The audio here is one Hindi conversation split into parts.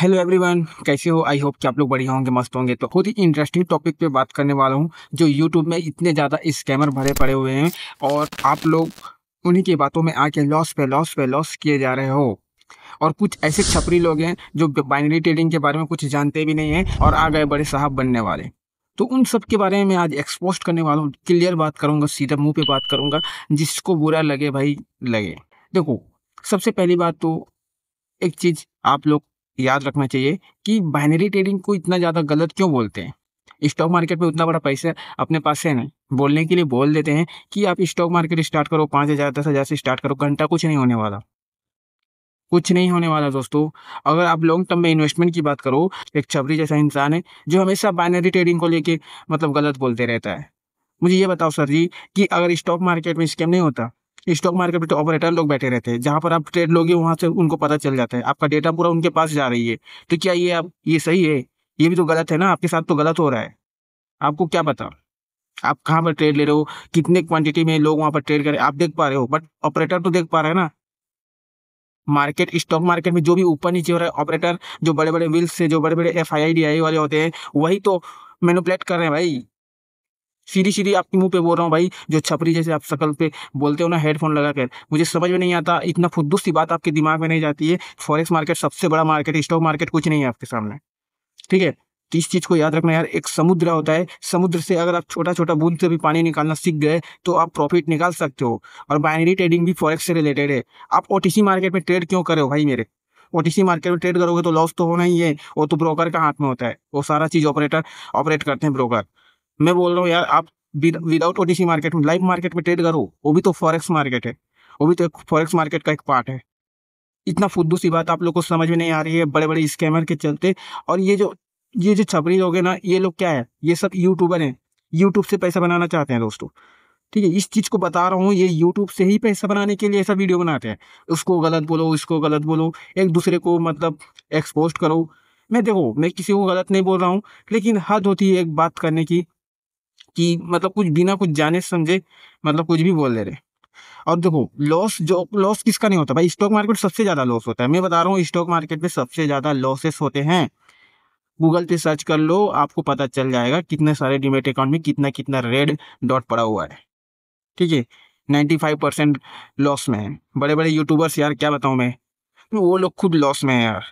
हेलो एवरीवन कैसे हो आई होप कि आप लोग बढ़िया होंगे मस्त होंगे तो बहुत ही इंटरेस्टिंग टॉपिक पे बात करने वाला हूँ जो यूट्यूब में इतने ज़्यादा स्कैमर भरे पड़े हुए हैं और आप लोग उन्हीं की बातों में आके लॉस पे लॉस पे लॉस किए जा रहे हो और कुछ ऐसे छपरी लोग हैं जो बाइनरी ट्रेडिंग के बारे में कुछ जानते भी नहीं हैं और आ गए बड़े साहब बनने वाले तो उन सब के बारे में मैं आज एक्सपोस्ट करने वाला हूँ क्लियर बात करूँगा सीधा मुँह पर बात करूँगा जिसको बुरा लगे भाई लगे देखो सबसे पहली बात तो एक चीज़ आप लोग याद रखना चाहिए कि बाइनरी ट्रेडिंग को इतना ज़्यादा गलत क्यों बोलते हैं स्टॉक मार्केट में उतना बड़ा पैसा अपने पास है नहीं बोलने के लिए बोल देते हैं कि आप स्टॉक मार्केट स्टार्ट करो पाँच हज़ार दस हज़ार से स्टार्ट करो घंटा कुछ नहीं होने वाला कुछ नहीं होने वाला दोस्तों अगर आप लॉन्ग टर्म में इन्वेस्टमेंट की बात करो एक छबरी जैसा इंसान है जो हमेशा बाइनरी ट्रेडिंग को लेके मतलब गलत बोलते रहता है मुझे ये बताओ सर जी कि अगर स्टॉक मार्केट में स्कैम नहीं होता स्टॉक मार्केट में तो ऑपरेटर लोग बैठे रहते हैं जहाँ पर आप ट्रेड लोगे वहाँ से उनको पता चल जाता है आपका डेटा पूरा उनके पास जा रही है तो क्या ये आप ये सही है ये भी तो गलत है ना आपके साथ तो गलत हो रहा है आपको क्या पता आप कहाँ पर ट्रेड ले रहे हो कितने क्वांटिटी में लोग वहाँ पर ट्रेड कर रहे हैं आप देख पा रहे हो बट ऑपरेटर तो देख पा रहे हैं ना मार्केट स्टॉक मार्केट में जो भी ऊपर नीचे हो रहा है ऑपरेटर जो बड़े बड़े विल्स से जो बड़े बड़े एफ आई वाले होते हैं वही तो मैनुपलेट कर रहे हैं भाई सीधी सीधी आपके मुंह पे बोल रहा हूँ भाई जो छपरी जैसे आप शकल पे बोलते हो ना हेडफोन लगा कर मुझे समझ में नहीं आता इतना फुद्दू सी बात आपके दिमाग में नहीं जाती है फॉरेक्स मार्केट सबसे बड़ा मार्केट स्टॉक मार्केट कुछ नहीं है आपके सामने ठीक है तो इस चीज़ को याद रखना यार एक समुद्र होता है समुद्र से अगर आप छोटा छोटा बूंद से भी पानी निकालना सीख गए तो आप प्रॉफिट निकाल सकते हो और बाइनरी ट्रेडिंग भी फॉरेक्स से रिलेटेड है आप ओ मार्केट में ट्रेड क्यों करो भाई मेरे ओ मार्केट में ट्रेड करोगे तो लॉस तो होना ही है वो तो ब्रोकर का हाथ में होता है वो सारा चीज़ ऑपरेटर ऑपरेट करते हैं ब्रोकर मैं बोल रहा हूँ यार आप विदाउट ओटीसी मार्केट में लाइव मार्केट में ट्रेड करो वो भी तो फॉरेक्स मार्केट है वो भी तो एक फॉरेक्स मार्केट का एक पार्ट है इतना फुद्दू सी बात आप लोग को समझ में नहीं आ रही है बड़े बड़े स्कैमर के चलते और ये जो ये जो छपरी लोग हैं ना ये लोग क्या है ये सब यूट्यूबर हैं यूट्यूब से पैसा बनाना चाहते हैं दोस्तों ठीक है इस चीज़ को बता रहा हूँ ये यूट्यूब से ही पैसा बनाने के लिए ऐसा वीडियो बनाते हैं उसको गलत बोलो इसको गलत बोलो एक दूसरे को मतलब एक्सपोज करो मैं देखो मैं किसी को गलत नहीं बोल रहा हूँ लेकिन हद होती है एक बात करने की कि मतलब कुछ बिना कुछ जाने समझे मतलब कुछ भी बोल दे रहे और देखो लॉस जो लॉस किसका नहीं होता भाई स्टॉक मार्केट सबसे ज़्यादा लॉस होता है मैं बता रहा हूँ स्टॉक मार्केट में सबसे ज़्यादा लॉसेस होते हैं गूगल पे सर्च कर लो आपको पता चल जाएगा कितने सारे डिमेट अकाउंट में कितना कितना रेड डॉट पड़ा हुआ है ठीक है नाइन्टी फाइव परसेंट लॉस में है बड़े बड़े यूट्यूबर्स यार क्या बताऊँ मैं वो लोग खुद लॉस में है यार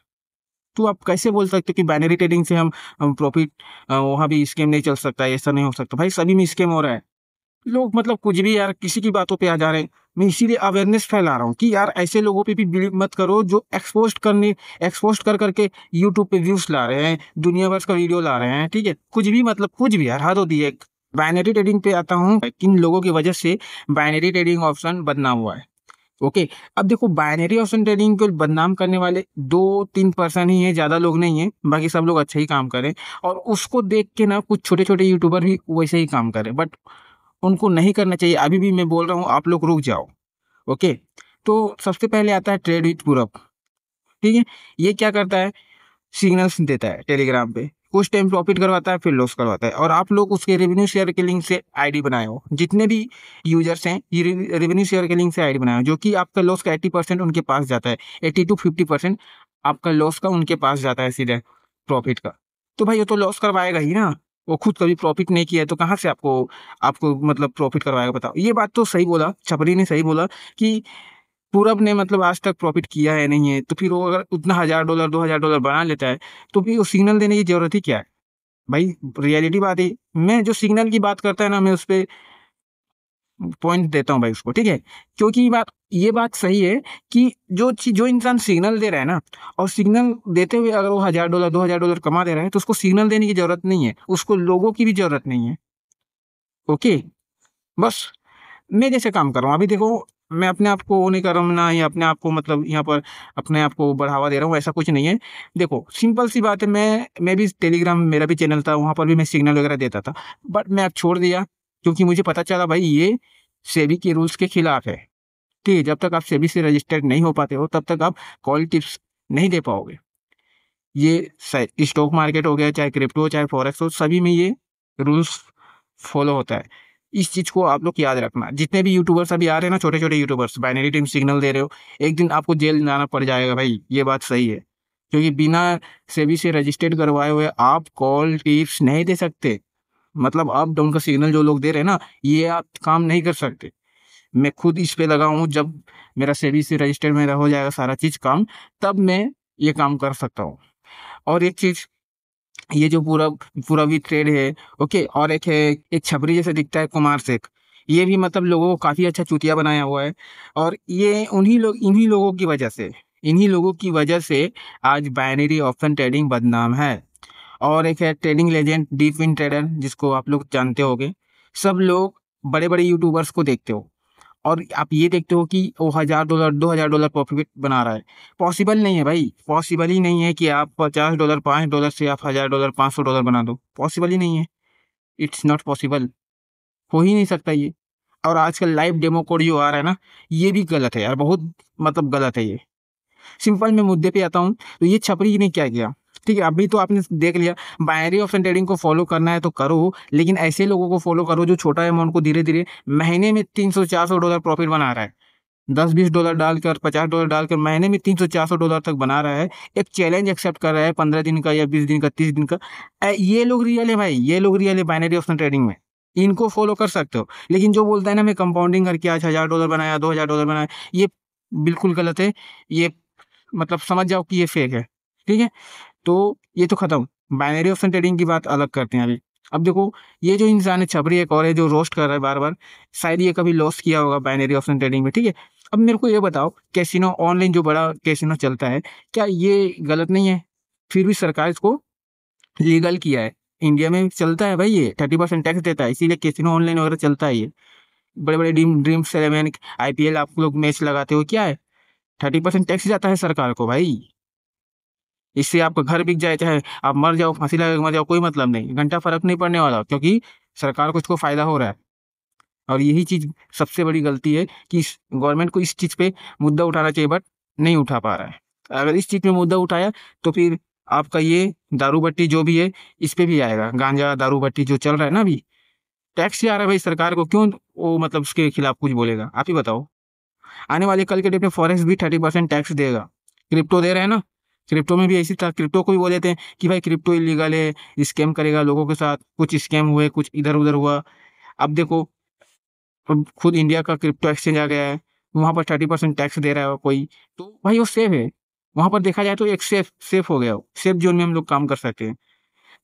तो आप कैसे बोल सकते हो कि बाइनरी ट्रेडिंग से हम, प्रॉफिट वहाँ भी स्कैम नहीं चल सकता है ऐसा नहीं हो सकता भाई सभी में स्कैम हो रहा है लोग मतलब कुछ भी यार किसी की बातों पे आ जा रहे हैं मैं इसीलिए अवेयरनेस फैला रहा हूँ कि यार ऐसे लोगों पे भी बिलीव मत करो जो एक्सपोज करने एक्सपोज कर करके यूट्यूब पे व्यूज ला रहे हैं दुनिया भर का वीडियो ला रहे हैं ठीक है कुछ भी मतलब कुछ भी यार हाथों दिए है बाइनरी ट्रेडिंग पे आता हूँ किन लोगों की वजह से बाइनरी ट्रेडिंग ऑप्शन बदनाम हुआ है ओके अब देखो बाइनरी ऑप्शन ट्रेडिंग को बदनाम करने वाले दो तीन पर्सन ही हैं ज़्यादा लोग नहीं हैं बाकी सब लोग अच्छा ही काम करें और उसको देख के ना कुछ छोटे छोटे यूट्यूबर भी वैसे ही काम करें बट उनको नहीं करना चाहिए अभी भी मैं बोल रहा हूँ आप लोग रुक जाओ ओके तो सबसे पहले आता है ट्रेड विथ पूरब ठीक है ये क्या करता है सिग्नल्स देता है टेलीग्राम पे कुछ टाइम प्रॉफिट करवाता है फिर लॉस करवाता है और आप लोग उसके रेवेन्यू शेयर के लिंक से आईडी बनाए हो जितने भी यूजर्स हैं ये रेवेन्यू शेयर के लिंक से आईडी बनाए हो जो कि आपका लॉस का एट्टी परसेंट उनके पास जाता है एट्टी टू फिफ्टी परसेंट आपका लॉस का उनके पास जाता है सीधे प्रॉफिट का तो भाई वो तो लॉस करवाएगा ही ना वो खुद कभी प्रॉफिट नहीं किया है तो कहाँ से आपको आपको मतलब प्रॉफिट करवाएगा बताओ ये बात तो सही बोला छपरी ने सही बोला कि पूरब ने मतलब आज तक प्रॉफिट किया है नहीं है तो फिर वो अगर उतना हज़ार डॉलर दो हज़ार डॉलर बना लेता है तो फिर वो सिग्नल देने की ज़रूरत ही क्या है भाई रियलिटी बात ही मैं जो सिग्नल की बात करता है ना मैं उस पर पॉइंट देता हूँ भाई उसको ठीक है क्योंकि बात ये बात सही है कि जो चीज जो इंसान सिग्नल दे रहा है ना और सिग्नल देते हुए अगर वो हज़ार डॉलर दो हज़ार डॉलर कमा दे रहा है तो उसको सिग्नल देने की ज़रूरत नहीं है उसको लोगों की भी ज़रूरत नहीं है ओके बस मैं जैसे काम कर रहा हूँ अभी देखो मैं अपने आप को वो नहीं कर रहा हूँ ना ही अपने आप को मतलब यहाँ पर अपने आप को बढ़ावा दे रहा हूँ ऐसा कुछ नहीं है देखो सिंपल सी बात है मैं मैं भी टेलीग्राम मेरा भी चैनल था वहाँ पर भी मैं सिग्नल वगैरह देता था बट मैं अब छोड़ दिया क्योंकि मुझे पता चला भाई ये सेबी के रूल्स के खिलाफ है ठीक है जब तक आप सेबी से रजिस्टर्ड नहीं हो पाते हो तब तक आप कॉल टिप्स नहीं दे पाओगे ये स्टॉक मार्केट हो गया चाहे क्रिप्टो हो चाहे फॉरेक्स हो सभी में ये रूल्स फॉलो होता है इस चीज़ को आप लोग याद रखना जितने भी यूट्यूबर्स अभी आ रहे हैं ना छोटे छोटे यूट्यूबर्स बाइनरी टीम सिग्नल दे रहे हो एक दिन आपको जेल जाना पड़ जाएगा भाई ये बात सही है क्योंकि बिना सेबी से रजिस्टर्ड करवाए हुए आप कॉल टिप्स नहीं दे सकते मतलब अप डाउन का सिग्नल जो लोग दे रहे हैं ना ये आप काम नहीं कर सकते मैं खुद इस पे लगा हूँ जब मेरा सेबी से रजिस्टर्ड मेरा हो जाएगा सारा चीज़ काम तब मैं ये काम कर सकता हूँ और एक चीज़ ये जो पूरा पूरा भी ट्रेड है ओके और एक है एक छपरी जैसे दिखता है कुमार शेख ये भी मतलब लोगों को काफ़ी अच्छा चुतिया बनाया हुआ है और ये उन्हीं लोग इन्हीं लोगों की वजह से इन्हीं लोगों की वजह से आज बाइनरी ऑप्शन ट्रेडिंग बदनाम है और एक है trading legend deep in trader जिसको आप लोग जानते होगे सब लोग बड़े बड़े यूट्यूबर्स को देखते हो और आप ये देखते हो कि वो हज़ार डॉलर दो हज़ार डॉलर प्रॉफिट बना रहा है पॉसिबल नहीं है भाई पॉसिबल ही नहीं है कि आप पचास डॉलर पाँच डॉलर से आप हज़ार डॉलर पाँच सौ डॉलर बना दो पॉसिबल ही नहीं है इट्स नॉट पॉसिबल हो ही नहीं सकता ये और आजकल लाइव डेमो कोड जो आ रहा है ना ये भी गलत है यार बहुत मतलब गलत है ये सिंपल मैं मुद्दे पे आता हूँ तो ये छपरी ने क्या किया ठीक है अभी तो आपने देख लिया बायरी ऑफ ट्रेडिंग को फॉलो करना है तो करो लेकिन ऐसे लोगों को फॉलो करो जो छोटा अमाउंट को धीरे धीरे महीने में तीन सौ सौ डॉलर प्रॉफिट बना रहा है दस बीस डॉलर डालकर पचास डॉलर डालकर महीने में तीन सौ चार सौ डॉलर तक बना रहा है एक चैलेंज एक्सेप्ट कर रहा है पंद्रह दिन का या बीस दिन का तीस दिन का ये लोग रियल है भाई ये लोग रियल है बाइनरी ऑप्शन ट्रेडिंग में इनको फॉलो कर सकते हो लेकिन जो बोलता है ना मैं कंपाउंडिंग करके आज हज़ार डॉलर बनाया दो हज़ार डॉलर बनाया ये बिल्कुल गलत है ये मतलब समझ जाओ कि ये फेक है ठीक है तो ये तो खत्म बाइनरी ऑप्शन ट्रेडिंग की बात अलग करते हैं अभी अब देखो ये जो इंसान है छपरी एक और है जो रोस्ट कर रहा है बार बार शायद ये कभी लॉस किया होगा बाइनरी ऑप्शन ट्रेडिंग में ठीक है अब मेरे को ये बताओ कैसीनो ऑनलाइन जो बड़ा कैसीनो चलता है क्या ये गलत नहीं है फिर भी सरकार इसको लीगल किया है इंडिया में चलता है भाई ये थर्टी परसेंट टैक्स देता है इसीलिए कैसीनो ऑनलाइन वगैरह चलता है ये बड़े बड़े ड्रीम ड्रीम्स सेलेवन आई पी एल आप लोग मैच लगाते हो क्या है थर्टी परसेंट टैक्स जाता है सरकार को भाई इससे आपका घर बिक जाए चाहे आप मर जाओ फांसी लगा मर जाओ कोई मतलब नहीं घंटा फर्क नहीं पड़ने वाला क्योंकि सरकार को इसको फ़ायदा हो रहा है और यही चीज़ सबसे बड़ी गलती है कि गवर्नमेंट को इस चीज़ पे मुद्दा उठाना चाहिए बट नहीं उठा पा रहा है अगर इस चीज़ पे मुद्दा उठाया तो फिर आपका ये दारू भट्टी जो भी है इस पर भी आएगा गांजा दारू भट्टी जो चल रहा है ना अभी टैक्स ही आ रहा है भाई सरकार को क्यों वो मतलब उसके खिलाफ कुछ बोलेगा आप ही बताओ आने वाले कल के डेट में फॉरेक्स भी थर्टी परसेंट टैक्स देगा क्रिप्टो दे रहे हैं ना क्रिप्टो में भी इसी तरह क्रिप्टो को भी बोल देते हैं कि भाई क्रिप्टो इलीगल है स्कैम करेगा लोगों के साथ कुछ स्कैम हुए कुछ इधर उधर हुआ अब देखो अब खुद इंडिया का क्रिप्टो एक्सचेंज आ गया है वहाँ पर थर्टी परसेंट टैक्स दे रहा है कोई तो भाई वो सेफ है वहाँ पर देखा जाए तो एक सेफ सेफ हो गया सेफ जोन में हम लोग काम कर सकते हैं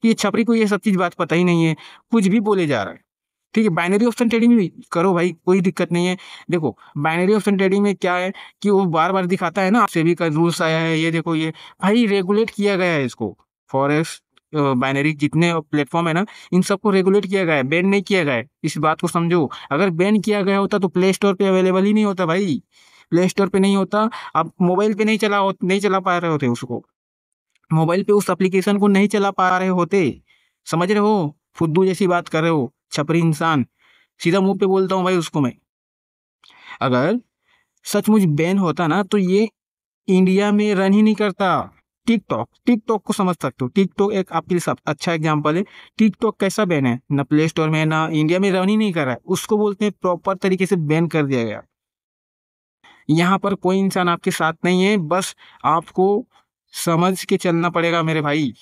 कि ये छपरी को ये सब चीज़ बात पता ही नहीं है कुछ भी बोले जा रहा है ठीक है बाइनरी ऑप्शन ट्रेडिंग भी करो भाई कोई दिक्कत नहीं है देखो बाइनरी ऑप्शन ट्रेडिंग में क्या है कि वो बार बार दिखाता है ना आपसे भी का रूल्स आया है ये देखो ये भाई रेगुलेट किया गया है इसको फॉरेस्ट बाइनरी जितने प्लेटफॉर्म है ना इन सबको रेगुलेट किया गया है बैन नहीं किया गया है इस बात को समझो अगर बैन किया गया होता तो प्ले स्टोर पर अवेलेबल ही नहीं होता भाई प्ले स्टोर पर नहीं होता आप मोबाइल पे नहीं चला नहीं चला पा रहे होते उसको मोबाइल पे उस एप्लीकेशन को नहीं चला पा रहे होते समझ रहे हो फुद्दू जैसी बात कर रहे हो छपरी इंसान सीधा मुंह पे बोलता हूँ भाई उसको मैं अगर सचमुच बैन होता ना तो ये इंडिया में रन ही नहीं करता टिकटॉक टिकटॉक को समझ सकते हो टिकटॉक एक आपके लिए सब अच्छा एग्जाम्पल है टिकटॉक कैसा बैन है ना प्ले स्टोर में ना इंडिया में रन ही नहीं कर रहा है उसको बोलते हैं प्रॉपर तरीके से बैन कर दिया गया यहाँ पर कोई इंसान आपके साथ नहीं है बस आपको समझ के चलना पड़ेगा मेरे भाई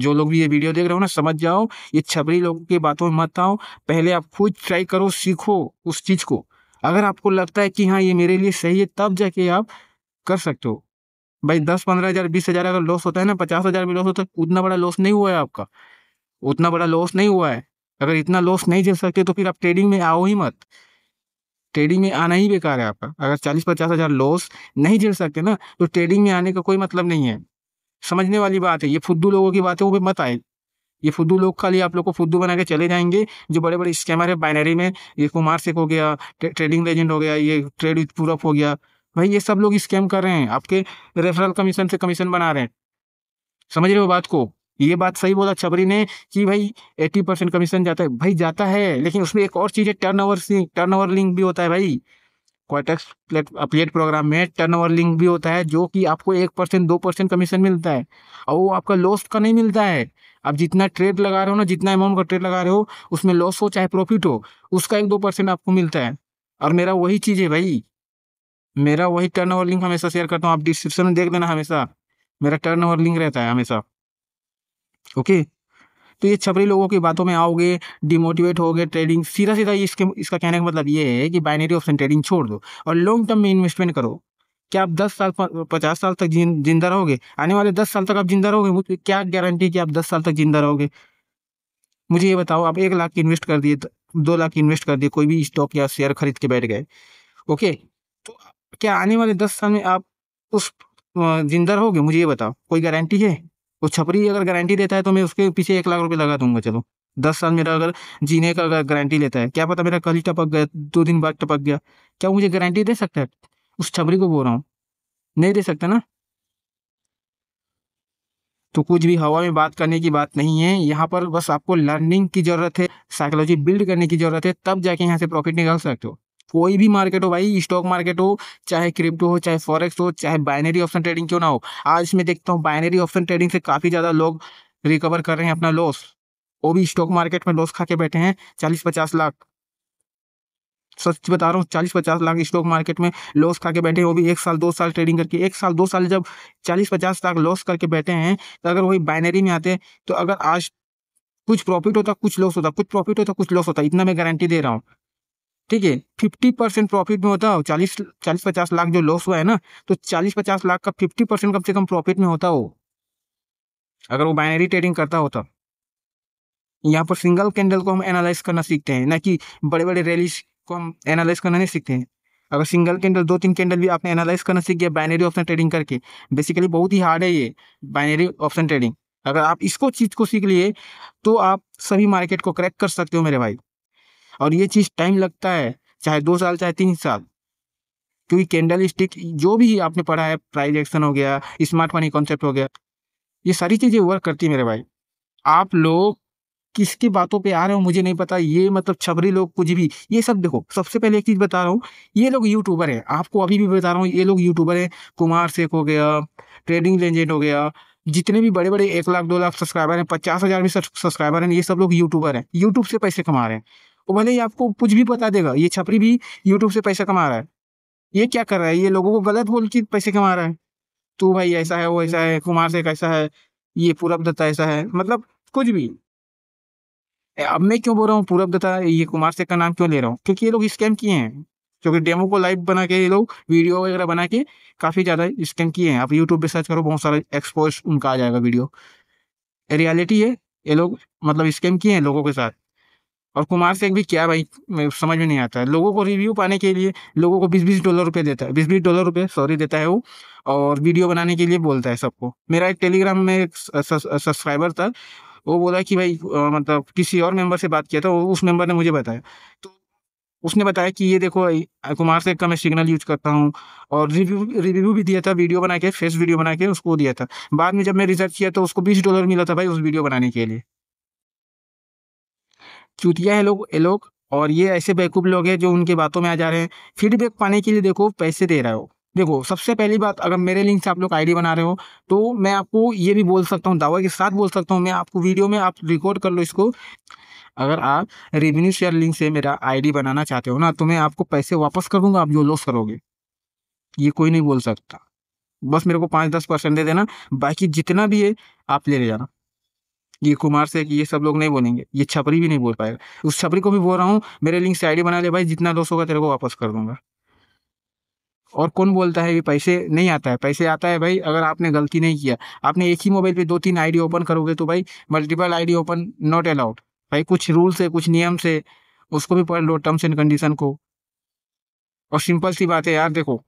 जो लोग भी ये वीडियो देख रहे हो ना समझ जाओ ये छबरी लोगों की बातों में मत आओ पहले आप खुद ट्राई करो सीखो उस चीज़ को अगर आपको लगता है कि हाँ ये मेरे लिए सही है तब जाके आप कर सकते हो भाई दस पंद्रह हज़ार बीस हज़ार अगर लॉस होता है ना पचास हज़ार भी लॉस होता है तो उतना बड़ा लॉस नहीं हुआ है आपका उतना बड़ा लॉस नहीं हुआ है अगर इतना लॉस नहीं झेल सकते तो फिर आप ट्रेडिंग में आओ ही मत ट्रेडिंग में आना ही बेकार है आपका अगर चालीस पचास हज़ार लॉस नहीं झेल सकते ना तो ट्रेडिंग में आने का कोई मतलब नहीं है समझने वाली बात है ये फुद्दू लोगों की बात है वो भी मत आए ये फुद्दू लोग का लिए आप लोग को फुद्दू बना के चले जाएंगे जो बड़े बड़े स्कैमर है बाइनरी में ये कुमार सिक हो गया ट्रेडिंग लेजेंड हो गया ये ट्रेड विथ पूरफ हो गया भाई ये सब लोग स्कैम कर रहे हैं आपके रेफरल कमीशन से कमीशन बना रहे हैं समझ रहे हो बात को ये बात सही बोला छबरी ने कि भाई एट्टी परसेंट कमीशन जाता है भाई जाता है लेकिन उसमें एक और चीज़ है turnover turnover link भी होता है भाई प्लेट अपलेट प्रोग्राम में टर्न ओवर लिंक भी होता है जो कि आपको एक परसेंट दो परसेंट कमीशन मिलता है और वो आपका लॉस का नहीं मिलता है आप जितना ट्रेड लगा रहे हो ना जितना अमाउंट का ट्रेड लगा रहे हो उसमें लॉस हो चाहे प्रॉफिट हो उसका एक दो परसेंट आपको मिलता है और मेरा वही चीज़ है भाई मेरा वही टर्न ओवर लिंक हमेशा शेयर करता हूँ आप डिस्क्रिप्शन में देख देना हमेशा मेरा टर्न ओवर लिंक रहता है हमेशा ओके तो ये छपरी लोगों की बातों में आओगे डिमोटिवेट गए ट्रेडिंग सीधा सीधा इसके इसका कहने का मतलब ये है कि बाइनरी ऑप्शन ट्रेडिंग छोड़ दो और लॉन्ग टर्म में इन्वेस्टमेंट करो क्या आप दस साल पचास साल तक जिंदा रहोगे आने वाले दस साल तक आप जिंदा रहोगे मुझे क्या गारंटी कि आप दस साल तक जिंदा रहोगे मुझे ये बताओ आप एक लाख इन्वेस्ट कर दिए दो लाख इन्वेस्ट कर दिए कोई भी स्टॉक या शेयर खरीद के बैठ गए ओके तो क्या आने वाले दस साल में आप उस जिंदा रहोगे मुझे ये बताओ कोई गारंटी है वो छपरी अगर गारंटी देता है तो मैं उसके पीछे एक लाख रुपये लगा दूंगा चलो दस साल मेरा अगर जीने का अगर गारंटी लेता है क्या पता मेरा कल ही टपक गया दो दिन बाद टपक गया क्या मुझे गारंटी दे सकता है उस छबरी को बोल रहा हूँ नहीं दे सकता ना तो कुछ भी हवा में बात करने की बात नहीं है यहाँ पर बस आपको लर्निंग की ज़रूरत है साइकोलॉजी बिल्ड करने की ज़रूरत है तब जाके यहाँ से प्रॉफिट निकाल सकते हो कोई भी मार्केट हो भाई स्टॉक मार्केट हो चाहे क्रिप्टो हो चाहे फॉरेक्स हो चाहे बाइनरी ऑप्शन ट्रेडिंग क्यों ना हो आज मैं देखता हूँ बाइनरी ऑप्शन ट्रेडिंग से काफ़ी ज़्यादा लोग रिकवर कर रहे हैं अपना लॉस वो भी स्टॉक मार्केट में लॉस खा के बैठे हैं चालीस पचास लाख सच बता रहा हूँ चालीस पचास लाख स्टॉक मार्केट में लॉस खा के बैठे वो भी एक साल दो साल ट्रेडिंग करके एक साल दो साल जब चालीस पचास लाख लॉस करके बैठे हैं तो अगर वही बाइनरी में आते तो अगर आज कुछ प्रॉफिट होता कुछ लॉस होता कुछ प्रॉफिट होता कुछ लॉस होता इतना मैं गारंटी दे रहा हूँ ठीक है फिफ्टी परसेंट प्रॉफिट में होता हो चालीस चालीस पचास लाख जो लॉस हुआ है ना तो चालीस पचास लाख का फिफ्टी परसेंट कम से कम प्रॉफिट में होता हो अगर वो बाइनरी ट्रेडिंग करता होता यहाँ पर सिंगल कैंडल को हम एनालाइज करना सीखते हैं ना कि बड़े बड़े रैलीस को हम एनालाइज करना नहीं सीखते हैं अगर सिंगल कैंडल दो तीन कैंडल भी आपने एनालाइज करना सीख गया बाइनरी ऑप्शन ट्रेडिंग करके बेसिकली बहुत ही हार्ड है ये बाइनरी ऑप्शन ट्रेडिंग अगर आप इसको चीज़ को सीख लिए तो आप सभी मार्केट को क्रैक कर सकते हो मेरे भाई और ये चीज़ टाइम लगता है चाहे दो साल चाहे तीन साल क्योंकि कैंडल स्टिक जो भी आपने पढ़ा है प्राइज एक्शन हो गया स्मार्ट मनी कॉन्सेप्ट हो गया ये सारी चीज़ें वर्क करती है मेरे भाई आप लोग किसकी बातों पे आ रहे हो मुझे नहीं पता ये मतलब छबरी लोग कुछ भी ये सब देखो सबसे पहले एक चीज़ बता रहा हूँ ये लोग यूट्यूबर हैं आपको अभी भी बता रहा हूँ ये लोग यूट्यूबर हैं कुमार शेख हो गया ट्रेडिंग लेजेंड हो गया जितने भी बड़े बड़े एक लाख दो लाख सब्सक्राइबर हैं पचास हज़ार भी सब्सक्राइबर हैं ये सब लोग यूट्यूबर हैं यूट्यूब से पैसे कमा रहे हैं वो भले ही आपको कुछ भी बता देगा ये छपरी भी यूट्यूब से पैसा कमा रहा है ये क्या कर रहा है ये लोगों को गलत बोल के पैसे कमा रहा है तू भाई ऐसा है वो ऐसा है कुमार से कैसा है ये पूरब दत्ता ऐसा है मतलब कुछ भी अब मैं क्यों बोल रहा हूँ पूरब दत्ता ये कुमार से का नाम क्यों ले रहा हूँ क्योंकि ये लोग स्कैम किए हैं क्योंकि डेमो को लाइव बना के ये लोग वीडियो वगैरह बना के काफ़ी ज़्यादा स्कैम किए हैं आप यूट्यूब पर सर्च करो बहुत सारा एक्सपोज उनका आ जाएगा वीडियो रियलिटी है ये लोग मतलब स्कैम किए हैं लोगों के साथ और कुमार से भी क्या भाई समझ में नहीं आता है लोगों को रिव्यू पाने के लिए लोगों को बीस बीस डॉलर रुपये देता है बीस बीस डॉलर रुपये सॉरी देता है वो और वीडियो बनाने के लिए बोलता है सबको मेरा एक टेलीग्राम में एक सब्सक्राइबर था वो बोला कि भाई मतलब किसी और मेंबर से बात किया था उस मेंबर ने मुझे बताया तो उसने बताया कि ये देखो भाई कुमार से का मैं सिग्नल यूज करता हूँ और रिव्यू रिव्यू भी दिया था वीडियो बना के फेस वीडियो बना के उसको दिया था बाद में जब मैं रिसर्च किया तो उसको बीस डॉलर मिला था भाई उस वीडियो बनाने के लिए चूतिया है लोग ये लोग और ये ऐसे बेवकूफ़ लोग हैं जो उनके बातों में आ जा रहे हैं फीडबैक पाने के लिए देखो पैसे दे रहे हो देखो सबसे पहली बात अगर मेरे लिंक से आप लोग आईडी बना रहे हो तो मैं आपको ये भी बोल सकता हूँ दावा के साथ बोल सकता हूँ मैं आपको वीडियो में आप रिकॉर्ड कर लो इसको अगर आप रेवेन्यू शेयर लिंक से मेरा आईडी बनाना चाहते हो ना तो मैं आपको पैसे वापस कर आप जो लॉस करोगे ये कोई नहीं बोल सकता बस मेरे को पाँच दस परसेंट दे देना बाकी जितना भी है आप ले ले जाना ये कुमार से ये सब लोग नहीं बोलेंगे ये छपरी भी नहीं बोल पाएगा उस छपरी को भी बोल रहा हूँ मेरे लिंक से आई बना ले भाई जितना दोस्त होगा तेरे को वापस कर दूंगा और कौन बोलता है कि पैसे नहीं आता है पैसे आता है भाई अगर आपने गलती नहीं किया आपने एक ही मोबाइल पे दो तीन आईडी ओपन करोगे तो भाई multiple ID open not allowed भाई कुछ रूल से कुछ नियम से उसको भी पढ़ लो टर्म्स एंड कंडीशन को और सिंपल सी बात है यार देखो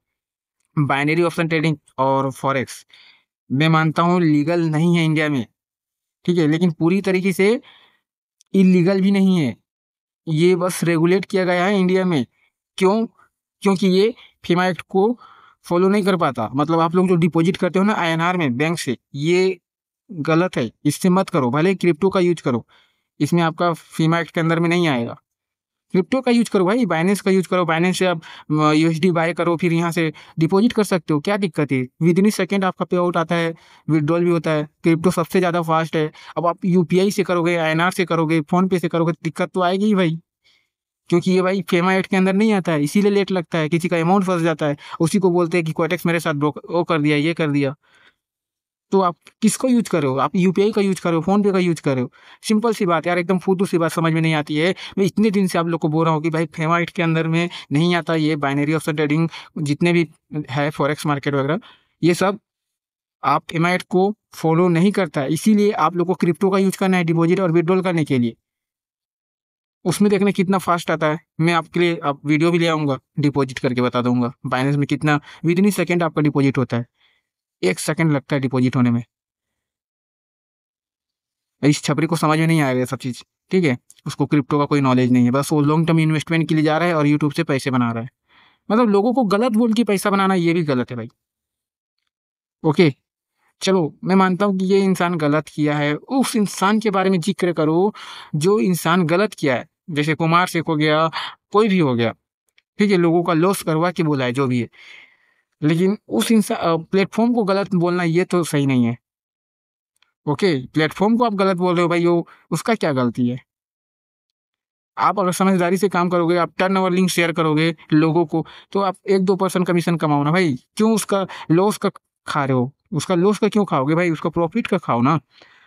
बाइनरी ऑप्शन ट्रेडिंग और फॉरेक्स मैं मानता हूँ लीगल नहीं है इंडिया में ठीक है लेकिन पूरी तरीके से इलीगल भी नहीं है ये बस रेगुलेट किया गया है इंडिया में क्यों क्योंकि ये फीमा एक्ट को फॉलो नहीं कर पाता मतलब आप लोग जो डिपॉजिट करते हो ना आईएनआर में बैंक से ये गलत है इससे मत करो भले क्रिप्टो का यूज करो इसमें आपका फीमा एक्ट के अंदर में नहीं आएगा क्रिप्टो का यूज करो भाई बाइनेंस का यूज करो बाइनेंस से आप यू एस बाय करो फिर यहाँ से डिपॉजिट कर सकते हो क्या दिक्कत है विद इन सेकेंड आपका पे आउट आता है विदड्रॉल भी होता है क्रिप्टो सबसे ज़्यादा फास्ट है अब आप यू से करोगे आई से करोगे फ़ोनपे से करोगे तो दिक्कत तो आएगी ही भाई क्योंकि ये भाई फेमा एट के अंदर नहीं आता है इसीलिए लेट लगता है किसी का अमाउंट फंस जाता है उसी को बोलते हैं कि क्वाटेक्स मेरे साथ ब्रोक वो कर दिया ये कर दिया तो आप किसको यूज कर रहे हो आप यू का यूज कर रहे हो फ़ोनपे का यूज कर रहे हो सिंपल सी बात यार एकदम फूदू सी बात समझ में नहीं आती है मैं इतने दिन से आप लोग को बोल रहा हूँ कि भाई फेमाइट के अंदर में नहीं आता ये बाइनरी ऑफ ट्रेडिंग जितने भी है फॉरेक्स मार्केट वगैरह ये सब आप एम को फॉलो नहीं करता है इसीलिए आप लोग को क्रिप्टो का यूज करना है डिपॉजिट और विड्रॉल करने के लिए उसमें देखना कितना फास्ट आता है मैं आपके लिए आप वीडियो भी ले आऊँगा डिपॉजिट करके बता दूंगा बाइनेंस में कितना विद इन सेकेंड आपका डिपॉजिट होता है एक सेकंड लगता है डिपॉजिट होने में इस छपरी को समझ में नहीं आएगा सब चीज़ ठीक है उसको क्रिप्टो का कोई नॉलेज नहीं है बस वो लॉन्ग टर्म इन्वेस्टमेंट के लिए जा रहा है और यूट्यूब से पैसे बना रहा है मतलब लोगों को गलत बोल के पैसा बनाना ये भी गलत है भाई ओके चलो मैं मानता हूँ कि ये इंसान गलत किया है उस इंसान के बारे में जिक्र करो जो इंसान गलत किया है जैसे कुमार सेख हो गया कोई भी हो गया ठीक है लोगों का लॉस करवा के बोला है जो भी है लेकिन उस इंसान प्लेटफॉर्म को गलत बोलना ये तो सही नहीं है ओके प्लेटफॉर्म को आप गलत बोल रहे हो भाई वो उसका क्या गलती है आप अगर समझदारी से काम करोगे आप टर्न ओवर लिंक शेयर करोगे लोगों को तो आप एक दो परसेंट कमीशन कमाओ ना भाई क्यों उसका लॉस का खा रहे हो उसका लॉस का क्यों खाओगे भाई उसका प्रॉफिट का खाओ ना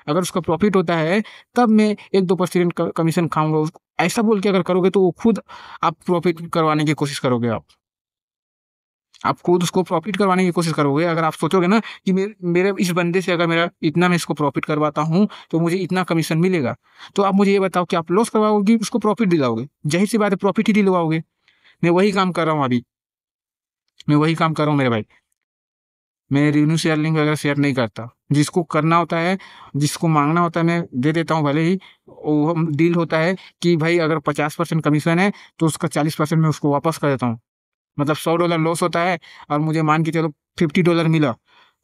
अगर उसका प्रॉफिट होता है तब मैं एक दो परसेंट कमीशन खाऊंगा ऐसा बोल के अगर करोगे तो वो खुद आप प्रॉफिट करवाने की कोशिश करोगे आप आप खुद उसको प्रॉफिट करवाने की कोशिश करोगे अगर आप सोचोगे ना कि मेरे मेरे इस बंदे से अगर मेरा इतना मैं इसको प्रॉफिट करवाता हूँ तो मुझे इतना कमीशन मिलेगा तो आप मुझे ये बताओ कि आप लॉस करवाओगे उसको प्रॉफिट दिलाओगे जाहिर सी बात है प्रॉफिट ही दिलवाओगे मैं वही काम कर रहा हूँ अभी मैं वही काम कर रहा हूँ मेरे भाई मैं रेवेन्यू शेयर लिंक वगैरह शेयर नहीं करता जिसको करना होता है जिसको मांगना होता है मैं दे देता हूँ भले ही वो डील होता है कि भाई अगर पचास परसेंट कमीशन है तो उसका चालीस परसेंट मैं उसको वापस कर देता हूँ मतलब सौ डॉलर लॉस होता है और मुझे मान के चलो फिफ्टी डॉलर मिला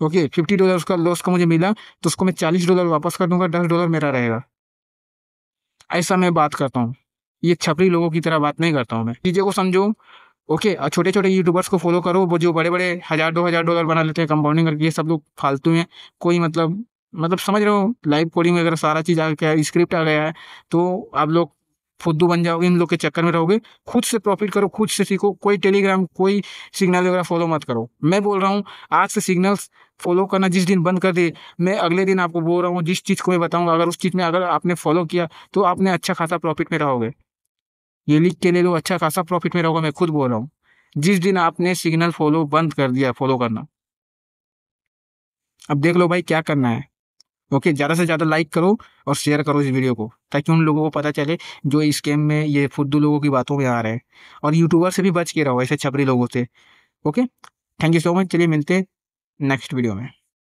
ओके फिफ्टी डॉलर उसका लॉस का मुझे मिला तो उसको मैं चालीस डॉलर वापस कर दूंगा दस डॉलर मेरा रहेगा ऐसा मैं बात करता हूँ ये छपरी लोगों की तरह बात नहीं करता हूँ मैं चीजें को समझो ओके और छोटे छोटे यूट्यूबर्स को फॉलो करो वो जो बड़े बड़े हज़ार दो हज़ार डॉलर बना लेते हैं कंपाउंडिंग करके ये सब लोग फालतू हैं कोई मतलब मतलब समझ रहे हो लाइव कोडिंग वगैरह सारा चीज़ आ गया स्क्रिप्ट आ गया है तो आप लोग फुद्दू बन जाओगे इन लोग के चक्कर में रहोगे खुद से प्रॉफिट करो खुद से सीखो कोई टेलीग्राम कोई सिग्नल वगैरह फॉलो मत करो मैं बोल रहा हूँ आज से सिग्नल्स फॉलो करना जिस दिन बंद कर दिए मैं अगले दिन आपको बोल रहा हूँ जिस चीज़ को मैं बताऊँगा अगर उस चीज़ में अगर आपने फॉलो किया तो आपने अच्छा खासा प्रॉफिट में रहोगे ये लिख के ले लो अच्छा खासा प्रॉफिट में रहोगे मैं खुद बोल रहा हूँ जिस दिन आपने सिग्नल फॉलो बंद कर दिया फॉलो करना अब देख लो भाई क्या करना है ओके ज़्यादा से ज़्यादा लाइक करो और शेयर करो इस वीडियो को ताकि उन लोगों को पता चले जो इस गेम में ये फुद्दू लोगों की बातों में आ रहे हैं और यूट्यूबर से भी बच के रहो ऐसे छपरी लोगों से okay thank you so much चलिए मिलते हैं नेक्स्ट वीडियो में